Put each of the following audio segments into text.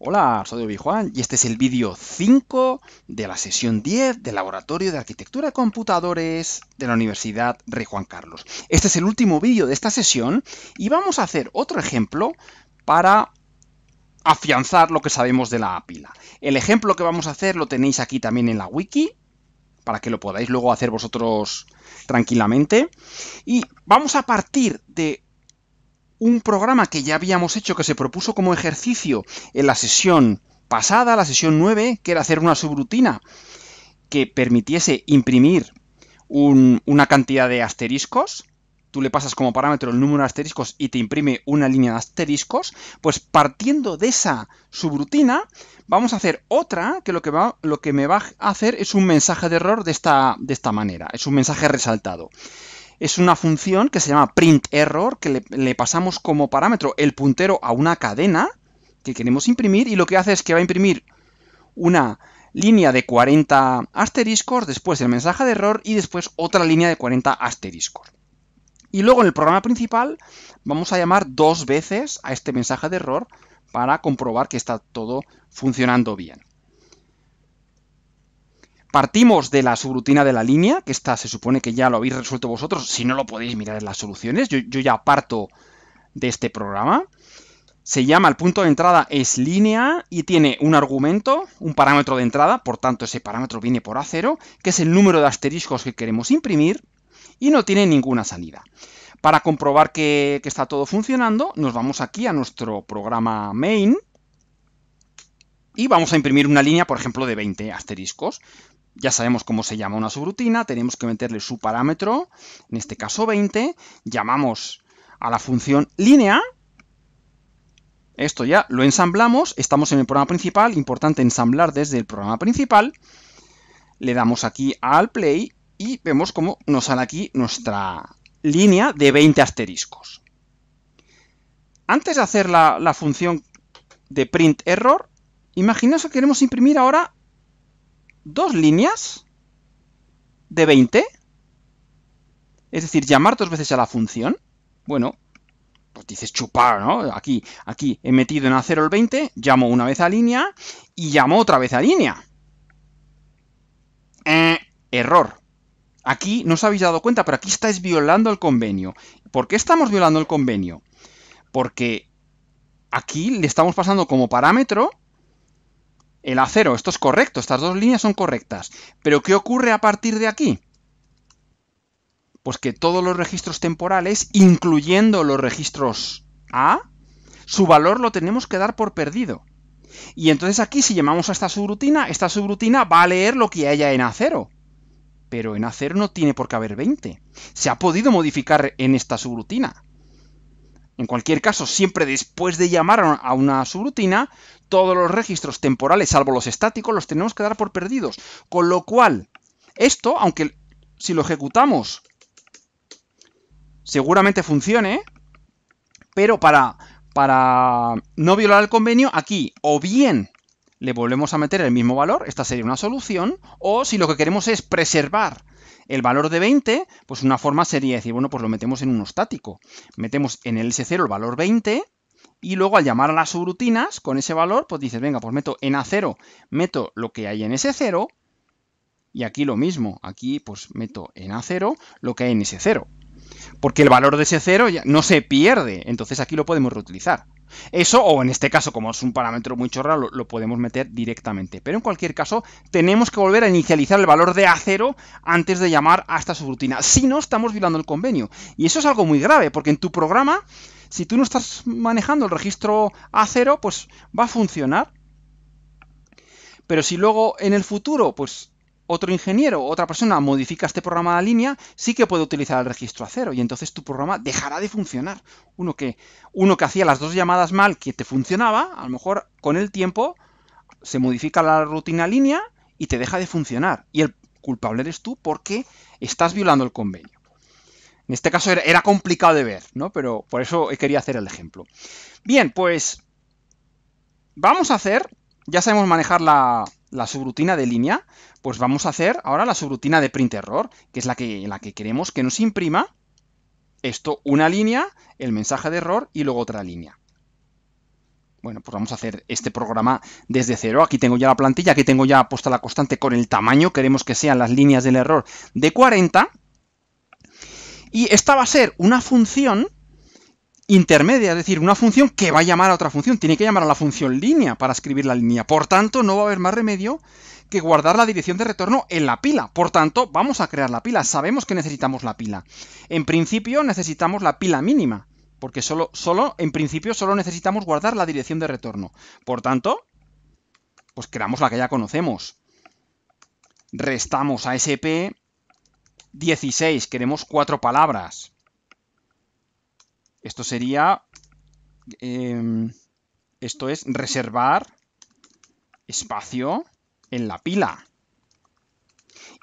Hola, soy Obi Juan y este es el vídeo 5 de la sesión 10 del Laboratorio de Arquitectura de Computadores de la Universidad Rey Juan Carlos. Este es el último vídeo de esta sesión y vamos a hacer otro ejemplo para afianzar lo que sabemos de la pila. El ejemplo que vamos a hacer lo tenéis aquí también en la wiki para que lo podáis luego hacer vosotros tranquilamente. Y vamos a partir de un programa que ya habíamos hecho, que se propuso como ejercicio en la sesión pasada, la sesión 9, que era hacer una subrutina que permitiese imprimir una cantidad de asteriscos. Tú le pasas como parámetro el número de asteriscos y te imprime una línea de asteriscos. Pues partiendo de esa subrutina, vamos a hacer otra que lo que, va, lo que me va a hacer es un mensaje de error de esta, de esta manera. Es un mensaje resaltado es una función que se llama printError, que le, le pasamos como parámetro el puntero a una cadena que queremos imprimir y lo que hace es que va a imprimir una línea de 40 asteriscos, después el mensaje de error y después otra línea de 40 asteriscos. Y luego en el programa principal vamos a llamar dos veces a este mensaje de error para comprobar que está todo funcionando bien. Partimos de la subrutina de la línea, que esta se supone que ya lo habéis resuelto vosotros, si no lo podéis mirar en las soluciones, yo, ya parto de este programa. Se llama el punto de entrada es línea y tiene un argumento, un parámetro de entrada, por tanto ese parámetro viene por A0, que es el número de asteriscos que queremos imprimir, y no tiene ninguna salida. Para comprobar que, que está todo funcionando, nos vamos aquí a nuestro programa main, y vamos a imprimir una línea, por ejemplo, de 20 asteriscos ya sabemos cómo se llama una subrutina, tenemos que meterle su parámetro, en este caso 20, llamamos a la función línea, esto ya lo ensamblamos, estamos en el programa principal, importante ensamblar desde el programa principal, le damos aquí al play y vemos cómo nos sale aquí nuestra línea de 20 asteriscos. Antes de hacer la, función de print error, imaginaos que queremos imprimir ahora dos líneas de 20, es decir, llamar dos veces a la función, bueno, pues dices chupar, ¿no? Aquí, aquí he metido en A0 el 20, llamo una vez a línea y llamo otra vez a línea. Eh, error. Aquí no os habéis dado cuenta, pero aquí estáis violando el convenio. ¿Por qué estamos violando el convenio? Porque aquí le estamos pasando como parámetro el acero. Esto es correcto, estas dos líneas son correctas. Pero ¿qué ocurre a partir de aquí? Pues que todos los registros temporales, incluyendo los registros A, su valor lo tenemos que dar por perdido. Y entonces aquí, si llamamos a esta subrutina, esta subrutina va a leer lo que haya en A0. Pero en A0 no tiene por qué haber 20. Se ha podido modificar en esta subrutina. En cualquier caso, siempre después de llamar a una subrutina, todos los registros temporales, salvo los estáticos, los tenemos que dar por perdidos. Con lo cual, esto, aunque si lo ejecutamos, seguramente funcione, pero para, para no violar el convenio, aquí o bien le volvemos a meter el mismo valor, esta sería una solución, o si lo que queremos es preservar el valor de 20, pues una forma sería decir, bueno, pues lo metemos en uno estático. Metemos en el S0 el valor 20 y luego al llamar a las subrutinas con ese valor, pues dices, venga, pues meto en A0, meto lo que hay en ese 0, y aquí lo mismo, aquí pues meto en A0 lo que hay en ese 0. Porque el valor de ese 0 ya no se pierde, entonces aquí lo podemos reutilizar. Eso, o en este caso, como es un parámetro muy chorrado, lo, lo, podemos meter directamente. Pero en cualquier caso, tenemos que volver a inicializar el valor de A0 antes de llamar a esta subrutina. Si no, estamos violando el convenio. Y eso es algo muy grave, porque en tu programa si tú no estás manejando el registro A0, pues va a funcionar. Pero si luego en el futuro, pues otro ingeniero, otra persona modifica este programa de línea, sí que puede utilizar el registro a cero y entonces tu programa dejará de funcionar. Uno que, uno que hacía las dos llamadas mal que te funcionaba, a lo mejor con el tiempo se modifica la rutina línea y te deja de funcionar. Y el culpable eres tú porque estás violando el convenio. En este caso era, complicado de ver, ¿no? Pero por eso quería hacer el ejemplo. Bien, pues vamos a hacer, ya sabemos manejar la, subrutina de línea, pues vamos a hacer ahora la subrutina de print error, que es la que, la que queremos que nos imprima esto, una línea, el mensaje de error y luego otra línea. Bueno, pues vamos a hacer este programa desde cero. Aquí tengo ya la plantilla, aquí tengo ya puesta la constante con el tamaño. Queremos que sean las líneas del error de 40. Y esta va a ser una función intermedia, es decir, una función que va a llamar a otra función, tiene que llamar a la función línea para escribir la línea. Por tanto, no va a haber más remedio que guardar la dirección de retorno en la pila. Por tanto, vamos a crear la pila. Sabemos que necesitamos la pila. En principio necesitamos la pila mínima, porque solo, solo en principio solo necesitamos guardar la dirección de retorno. Por tanto, pues creamos la que ya conocemos. Restamos a SP 16, queremos cuatro palabras. Esto sería... Em, esto es reservar espacio en la pila.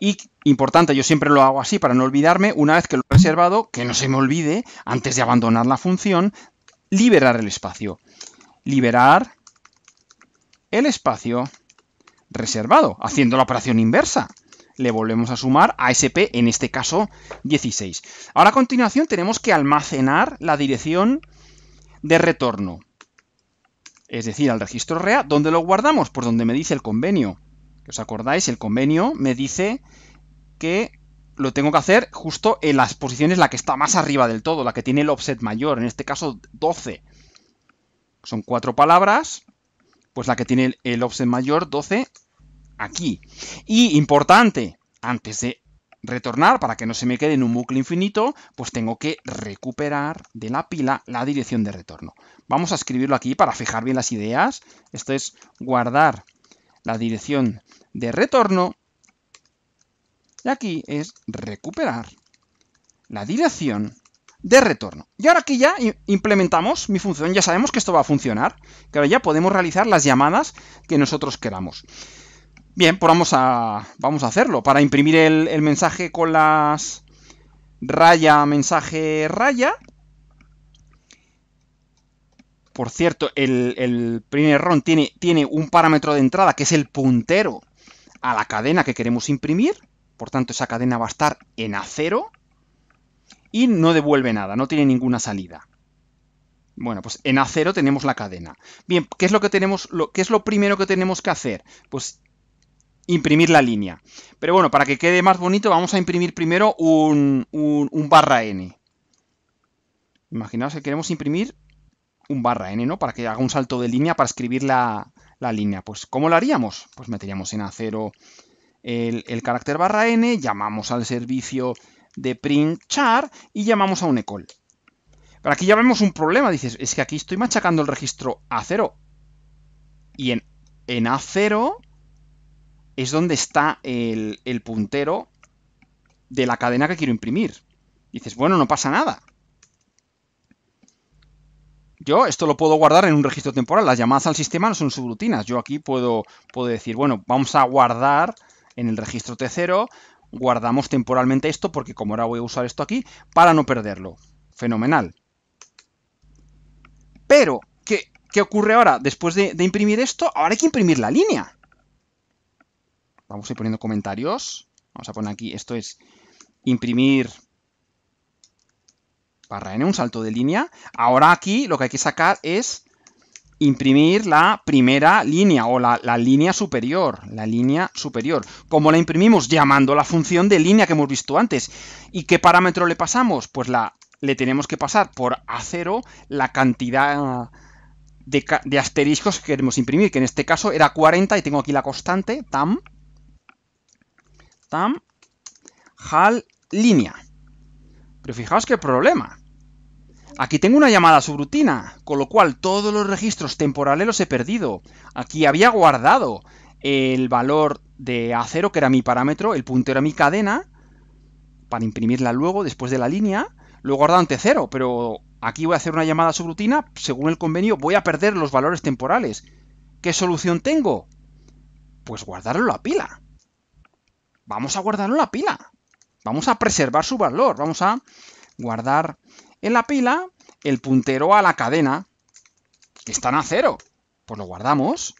Y, importante, yo siempre lo hago así para no olvidarme, una vez que lo he reservado, que no se me olvide, antes de abandonar la función, liberar el espacio. Liberar el espacio reservado, haciendo la operación inversa le volvemos a sumar a SP, en este caso 16. Ahora a continuación tenemos que almacenar la dirección de retorno, es decir, al registro REA. ¿Dónde lo guardamos? Pues donde me dice el convenio. ¿Os acordáis? El convenio me dice que lo tengo que hacer justo en las posiciones la que está más arriba del todo, la que tiene el offset mayor, en este caso 12. Son cuatro palabras, pues la que tiene el offset mayor 12 aquí. Y importante, antes de retornar, para que no se me quede en un bucle infinito, pues tengo que recuperar de la pila la dirección de retorno. Vamos a escribirlo aquí para fijar bien las ideas. Esto es guardar la dirección de retorno. Y aquí es recuperar la dirección de retorno. Y ahora aquí ya implementamos mi función, ya sabemos que esto va a funcionar, que ahora ya podemos realizar las llamadas que nosotros queramos. Bien, pues vamos a, vamos a hacerlo. Para imprimir el, mensaje con las raya, mensaje, raya. Por cierto, el, el primer ron tiene, tiene un parámetro de entrada que es el puntero a la cadena que queremos imprimir. Por tanto, esa cadena va a estar en acero. Y no devuelve nada, no tiene ninguna salida. Bueno, pues en acero tenemos la cadena. Bien, ¿qué es lo que tenemos? Lo, ¿Qué es lo primero que tenemos que hacer? Pues imprimir la línea. Pero bueno, para que quede más bonito vamos a imprimir primero un, un, barra n. Imaginaos que queremos imprimir un barra n, ¿no? Para que haga un salto de línea para escribir la, línea. Pues, ¿cómo lo haríamos? Pues meteríamos en acero el, el, carácter barra n, llamamos al servicio de print char y llamamos a un ecol. Pero aquí ya vemos un problema. Dices, es que aquí estoy machacando el registro a0. Y en, en a0 es donde está el, puntero de la cadena que quiero imprimir. dices, bueno, no pasa nada. Yo esto lo puedo guardar en un registro temporal. Las llamadas al sistema no son subrutinas. Yo aquí puedo, puedo decir, bueno, vamos a guardar en el registro T0, guardamos temporalmente esto, porque como ahora voy a usar esto aquí, para no perderlo. Fenomenal. Pero, ¿qué, qué ocurre ahora? Después de imprimir esto, ahora hay que imprimir la línea. Vamos a ir poniendo comentarios. Vamos a poner aquí, esto es imprimir barra n, un salto de línea. Ahora aquí lo que hay que sacar es imprimir la primera línea o la, línea superior, la línea superior. ¿Cómo la imprimimos? Llamando la función de línea que hemos visto antes. ¿Y qué parámetro le pasamos? Pues la, le tenemos que pasar por a cero la cantidad de, de asteriscos que queremos imprimir, que en este caso era 40 y tengo aquí la constante, tam, Hall hal, línea. Pero fijaos qué problema. Aquí tengo una llamada subrutina, con lo cual todos los registros temporales los he perdido. Aquí había guardado el valor de A0, que era mi parámetro, el puntero a mi cadena, para imprimirla luego, después de la línea, lo he guardado ante cero, pero aquí voy a hacer una llamada subrutina, según el convenio voy a perder los valores temporales. ¿Qué solución tengo? Pues guardarlo a pila vamos a guardarlo en la pila. Vamos a preservar su valor. Vamos a guardar en la pila el puntero a la cadena, que están a cero. Pues lo guardamos.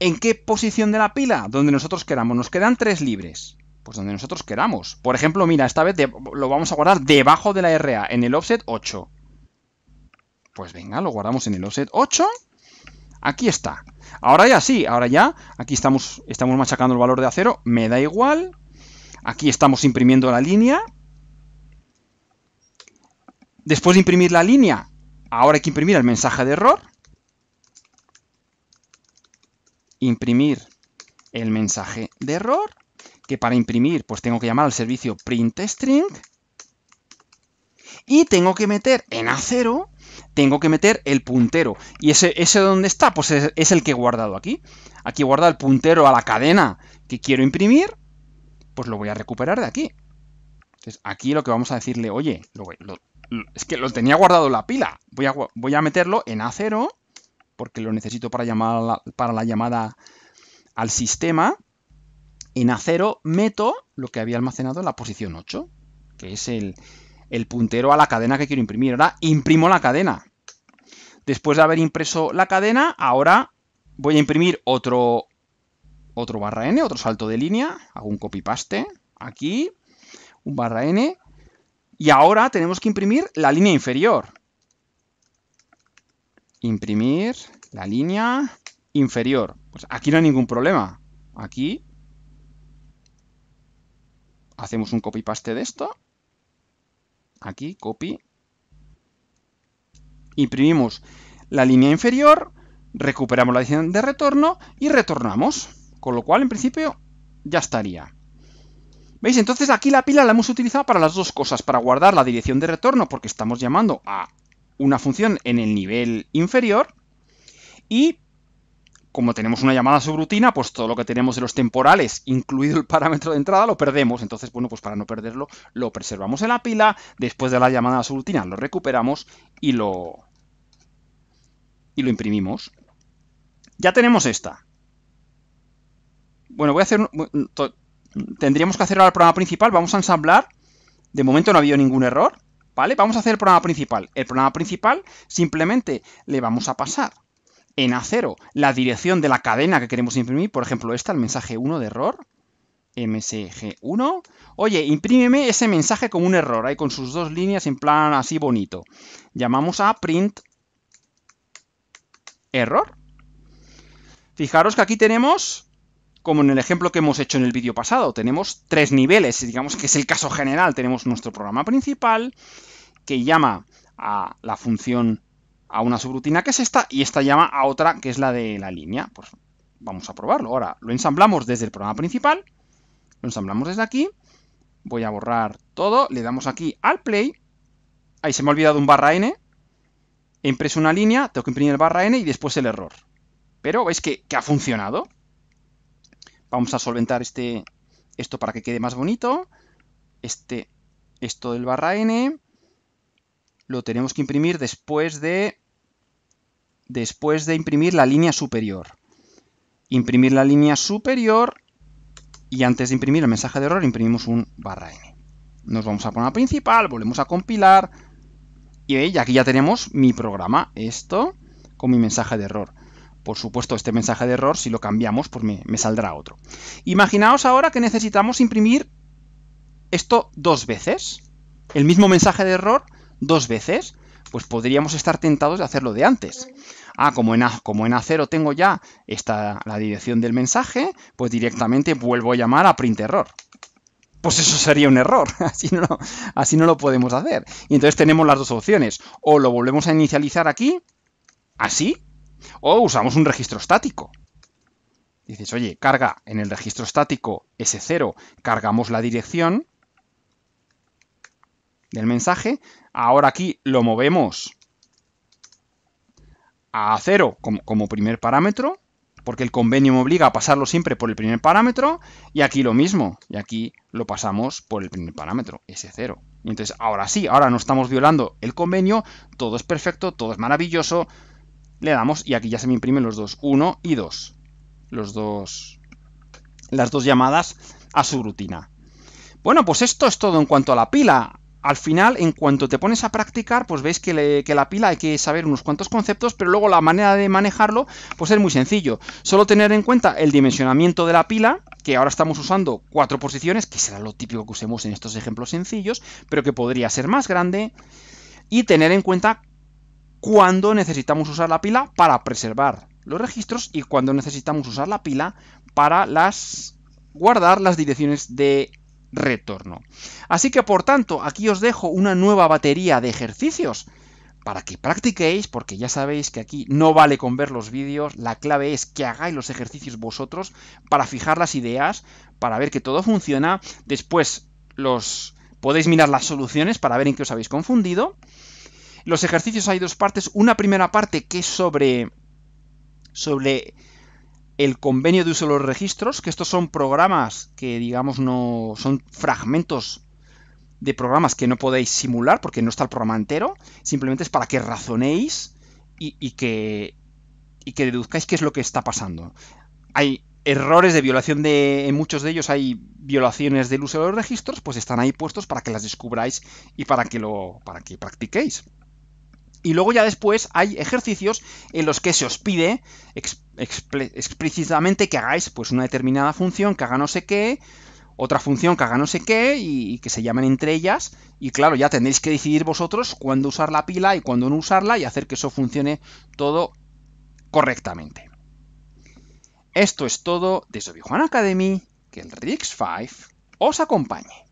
¿En qué posición de la pila? Donde nosotros queramos. Nos quedan tres libres. Pues donde nosotros queramos. Por ejemplo, mira, esta vez lo vamos a guardar debajo de la RA, en el offset 8. Pues venga, lo guardamos en el offset 8. Aquí está. Ahora ya sí, ahora ya, aquí estamos, estamos machacando el valor de acero, me da igual. Aquí estamos imprimiendo la línea. Después de imprimir la línea, ahora hay que imprimir el mensaje de error. Imprimir el mensaje de error, que para imprimir pues tengo que llamar al servicio print string Y tengo que meter en acero tengo que meter el puntero. ¿Y ese, ese dónde está? Pues es, el que he guardado aquí. Aquí guarda el puntero a la cadena que quiero imprimir, pues lo voy a recuperar de aquí. Entonces, aquí lo que vamos a decirle, oye, es que lo tenía guardado la pila. Voy a, voy a meterlo en a porque lo necesito para, llamar la, para la llamada al sistema. En A0 meto lo que había almacenado en la posición 8, que es el, el puntero a la cadena que quiero imprimir. Ahora imprimo la cadena. Después de haber impreso la cadena, ahora voy a imprimir otro, otro barra n, otro salto de línea, hago un copy-paste aquí, un barra n, y ahora tenemos que imprimir la línea inferior. Imprimir la línea inferior. Pues aquí no hay ningún problema. Aquí hacemos un copy-paste de esto Aquí, copy. Imprimimos la línea inferior, recuperamos la dirección de retorno y retornamos. Con lo cual, en principio, ya estaría. ¿Veis? Entonces aquí la pila la hemos utilizado para las dos cosas, para guardar la dirección de retorno porque estamos llamando a una función en el nivel inferior y como tenemos una llamada subrutina, pues todo lo que tenemos de los temporales, incluido el parámetro de entrada, lo perdemos. Entonces, bueno, pues para no perderlo, lo preservamos en la pila, después de la llamada subrutina lo recuperamos y lo, y lo imprimimos. Ya tenemos esta. Bueno, voy a hacer... Tendríamos que hacer ahora el programa principal. Vamos a ensamblar. De momento no ha habido ningún error. ¿Vale? Vamos a hacer el programa principal. El programa principal simplemente le vamos a pasar en acero la dirección de la cadena que queremos imprimir, por ejemplo esta, el mensaje 1 de error, MSG1. Oye, imprímeme ese mensaje como un error, ahí con sus dos líneas en plan así bonito. Llamamos a print error. Fijaros que aquí tenemos, como en el ejemplo que hemos hecho en el vídeo pasado, tenemos tres niveles, digamos que es el caso general. Tenemos nuestro programa principal, que llama a la función a una subrutina que es esta y esta llama a otra que es la de la línea. Pues vamos a probarlo. Ahora lo ensamblamos desde el programa principal, lo ensamblamos desde aquí, voy a borrar todo, le damos aquí al play, ahí se me ha olvidado un barra n, he impreso una línea, tengo que imprimir el barra n y después el error. Pero veis que, ha funcionado. Vamos a solventar este, esto para que quede más bonito, este, esto del barra n, lo tenemos que imprimir después de, después de imprimir la línea superior. Imprimir la línea superior y antes de imprimir el mensaje de error imprimimos un barra n. Nos vamos a poner a principal, volvemos a compilar y aquí ya tenemos mi programa, esto, con mi mensaje de error. Por supuesto, este mensaje de error, si lo cambiamos, pues me saldrá otro. Imaginaos ahora que necesitamos imprimir esto dos veces. El mismo mensaje de error, dos veces, pues podríamos estar tentados de hacerlo de antes. Ah, como en, A, como en A0 tengo ya esta, la dirección del mensaje, pues directamente vuelvo a llamar a print error. Pues eso sería un error, así no, así no lo podemos hacer. Y entonces tenemos las dos opciones, o lo volvemos a inicializar aquí, así, o usamos un registro estático. Dices, oye, carga en el registro estático S0, cargamos la dirección del mensaje, Ahora aquí lo movemos a 0 como, primer parámetro, porque el convenio me obliga a pasarlo siempre por el primer parámetro, y aquí lo mismo, y aquí lo pasamos por el primer parámetro, ese 0. entonces, ahora sí, ahora no estamos violando el convenio, todo es perfecto, todo es maravilloso, le damos, y aquí ya se me imprimen los dos, 1 y 2, los dos, las dos llamadas a su rutina. Bueno, pues esto es todo en cuanto a la pila al final, en cuanto te pones a practicar, pues veis que, la pila hay que saber unos cuantos conceptos, pero luego la manera de manejarlo, pues es muy sencillo. Solo tener en cuenta el dimensionamiento de la pila, que ahora estamos usando cuatro posiciones, que será lo típico que usemos en estos ejemplos sencillos, pero que podría ser más grande, y tener en cuenta cuándo necesitamos usar la pila para preservar los registros y cuándo necesitamos usar la pila para guardar las direcciones de retorno. Así que por tanto, aquí os dejo una nueva batería de ejercicios para que practiquéis, porque ya sabéis que aquí no vale con ver los vídeos, la clave es que hagáis los ejercicios vosotros para fijar las ideas, para ver que todo funciona, después los podéis mirar las soluciones para ver en qué os habéis confundido. Los ejercicios hay dos partes, una primera parte que es sobre sobre el convenio de uso de los registros, que estos son programas que, digamos, no son fragmentos de programas que no podéis simular porque no está el programa entero, simplemente es para que razonéis y, que, deduzcáis qué es lo que está pasando. Hay errores de violación de, en muchos de ellos hay violaciones del uso de los registros, pues están ahí puestos para que las descubráis y para que lo, para que practiquéis. Y luego ya después hay ejercicios en los que se os pide explícitamente que hagáis pues una determinada función que haga no sé qué, otra función que haga no sé qué y, que se llamen entre ellas. Y claro, ya tendréis que decidir vosotros cuándo usar la pila y cuándo no usarla y hacer que eso funcione todo correctamente. Esto es todo desde obi Academy. Que el RIX5 os acompañe.